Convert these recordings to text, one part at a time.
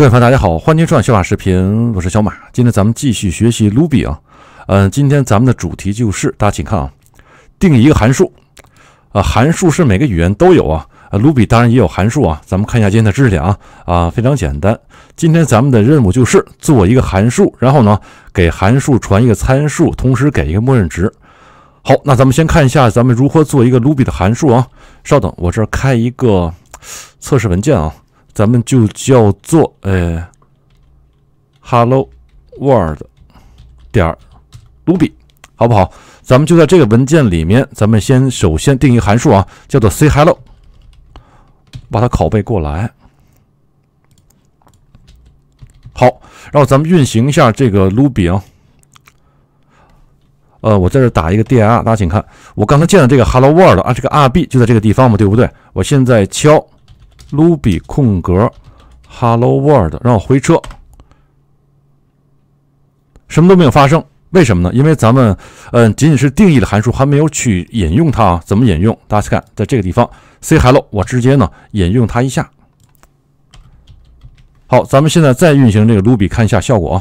各位朋友，大家好，欢迎收看小马视频，我是小马。今天咱们继续学习 Ruby 啊，嗯，今天咱们的主题就是，大家请看啊，定一个函数啊，函数是每个语言都有啊，呃，Ruby 当然也有函数啊。咱们看一下今天的知识点啊，啊，非常简单。今天咱们的任务就是做一个函数，然后呢，给函数传一个参数，同时给一个默认值。好，那咱们先看一下咱们如何做一个 Ruby 的函数啊。稍等，我这开一个测试文件啊。咱们就叫做，哎，Hello World. 点卢比，好不好？咱们就在这个文件里面，咱们先首先定义函数啊，叫做 Say Hello，把它拷贝过来。好，然后咱们运行一下这个卢比啊。呃，我在这打一个 D R，大家请看，我刚才建的这个 Hello World 啊，这个 R B 就在这个地方嘛，对不对？我现在敲。Ruby 空格，Hello World，让我回车，什么都没有发生，为什么呢？因为咱们嗯，仅仅是定义的函数，还没有去引用它啊。怎么引用？大家看，在这个地方，say hello，我直接呢引用它一下。好，咱们现在再运行这个 Ruby，看一下效果啊。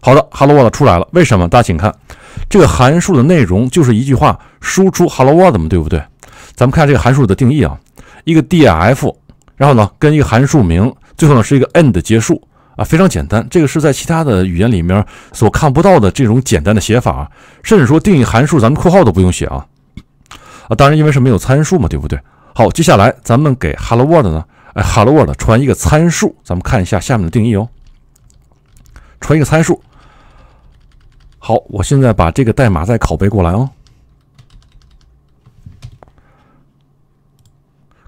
好的，Hello World 出来了，为什么？大家请看这个函数的内容就是一句话，输出 Hello World 嘛，对不对？咱们看这个函数的定义啊。一个 df，然后呢，跟一个函数名，最后呢是一个 end 结束啊，非常简单。这个是在其他的语言里面所看不到的这种简单的写法，甚至说定义函数，咱们括号都不用写啊啊，当然因为是没有参数嘛，对不对？好，接下来咱们给 hello world 呢，哎，hello world 传一个参数，咱们看一下下面的定义哦，传一个参数。好，我现在把这个代码再拷贝过来哦。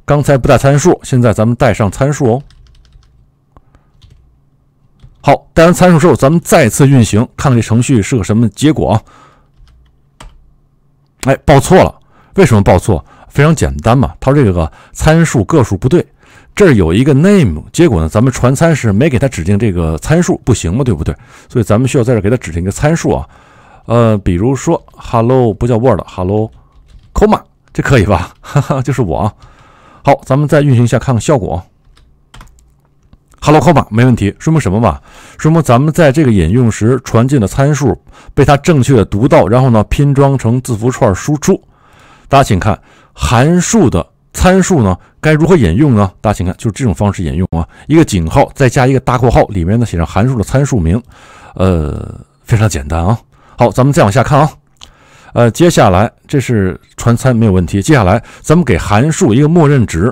刚才不带参数，现在咱们带上参数哦。好，带上参数之后，咱们再次运行，看看这程序是个什么结果啊？哎，报错了，为什么报错？非常简单嘛，它这个参数个数不对，这儿有一个 name，结果呢，咱们传参时没给它指定这个参数，不行嘛，对不对？所以咱们需要在这给它指定一个参数啊。呃，比如说 hello 不叫 word，hello，comma，这可以吧？哈哈，就是我。好，咱们再运行一下，看看效果。h e l l o c o m m a 没问题，说明什么吧？说明咱们在这个引用时传进的参数被它正确的读到，然后呢拼装成字符串输出。大家请看，函数的参数呢该如何引用呢？大家请看，就是这种方式引用啊，一个井号再加一个大括号，里面呢写上函数的参数名。呃，非常简单啊。好，咱们再往下看啊。呃，接下来这是传参没有问题。接下来咱们给函数一个默认值，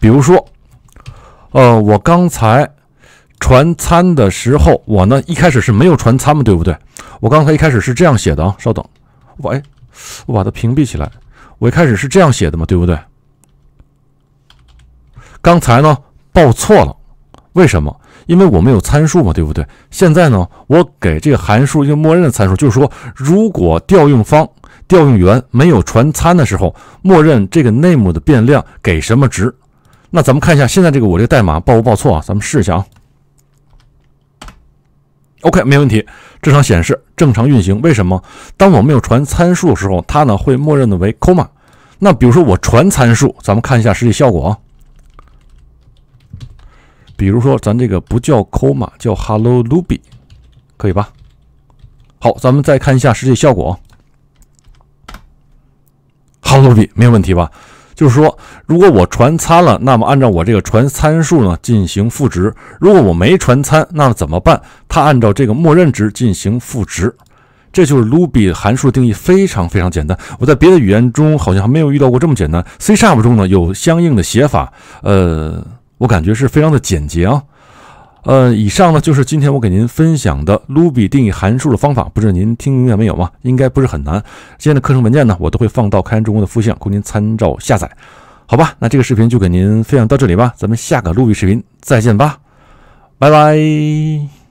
比如说，呃，我刚才传参的时候，我呢一开始是没有传参嘛，对不对？我刚才一开始是这样写的啊，稍等，我哎，我把它屏蔽起来。我一开始是这样写的嘛，对不对？刚才呢报错了，为什么？因为我们有参数嘛，对不对？现在呢，我给这个函数一个默认的参数，就是说，如果调用方。调用员没有传参的时候，默认这个 name 的变量给什么值？那咱们看一下现在这个我这个代码报不报错啊？咱们试一下。啊。OK，没问题，正常显示正常运行。为什么？当我没有传参数的时候，它呢会默认的为 coma。那比如说我传参数，咱们看一下实际效果啊。比如说咱这个不叫 coma，叫 hello Ruby，可以吧？好，咱们再看一下实际效果啊。Ruby 没有问题吧？就是说，如果我传参了，那么按照我这个传参数呢进行赋值；如果我没传参，那么怎么办？它按照这个默认值进行赋值。这就是 Ruby 函数定义，非常非常简单。我在别的语言中好像还没有遇到过这么简单。C++ 中呢有相应的写法，呃，我感觉是非常的简洁啊。呃，以上呢就是今天我给您分享的 Ruby 定义函数的方法，不知您听明白没有嘛？应该不是很难。今天的课程文件呢，我都会放到开源中国的附件，供您参照下载。好吧，那这个视频就给您分享到这里吧，咱们下个 Ruby 视频再见吧，拜拜。